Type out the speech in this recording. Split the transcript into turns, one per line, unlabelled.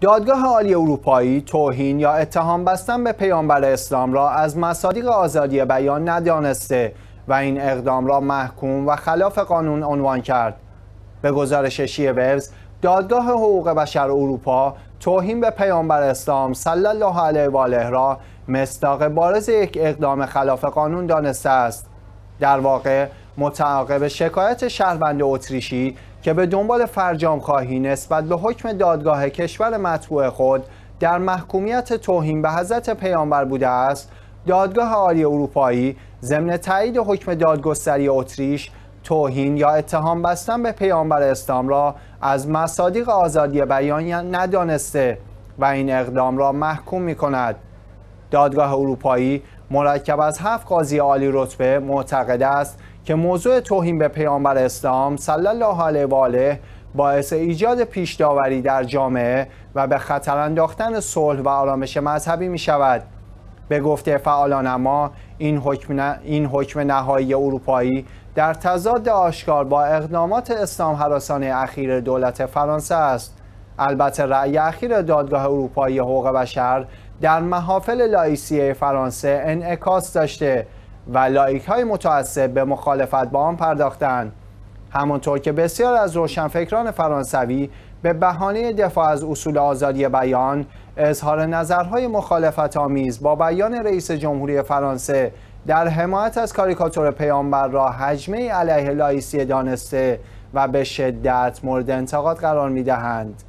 دادگاه عالی اروپایی توهین یا اتهام بستن به پیامبر اسلام را از مصادیق آزادی بیان ندانسته و این اقدام را محکوم و خلاف قانون عنوان کرد به گزارش ورز، دادگاه حقوق بشر اروپا توهین به پیامبر اسلام صلی الله علیه و آله را مصداق بارز یک اقدام خلاف قانون دانسته است در واقع متعاقب شکایت شهروند اتریشی که به دنبال خواهی نسبت به حکم دادگاه کشور مطبوع خود در محکومیت توهین به حضرت پیامبر بوده است دادگاه عالی اروپایی ضمن تایید حکم دادگستری اتریش توهین یا اتهام بستن به پیامبر اسلام را از مصادیق آزادی بیان ندانسته و این اقدام را محکوم می کند دادگاه اروپایی مرکب از هفت قاضی عالی رتبه معتقد است که موضوع توهین به پیامبر اسلام صلی الله علیه و آله باعث ایجاد پیش در جامعه و به خطر انداختن صلح و آرامش مذهبی می شود به گفته فعالان اما این حکم, این حکم نهایی اروپایی در تضاد آشکار با اقدامات اسلام حراسانه اخیر دولت فرانسه است البته رأی اخیر دادگاه اروپایی حقوق بشر در محافل لایسیه فرانسه انعکاس داشته و لایک های متعصب به مخالفت با آن پرداختند همانطور که بسیار از روشنفکران فرانسوی به بهانه دفاع از اصول آزادی بیان اظهار نظرهای مخالفت آمیز با بیان رئیس جمهوری فرانسه در حمایت از کاریکاتور پیامبر را حجمه علیه لایسی دانسته و به شدت مورد انتقاد قرار می دهند.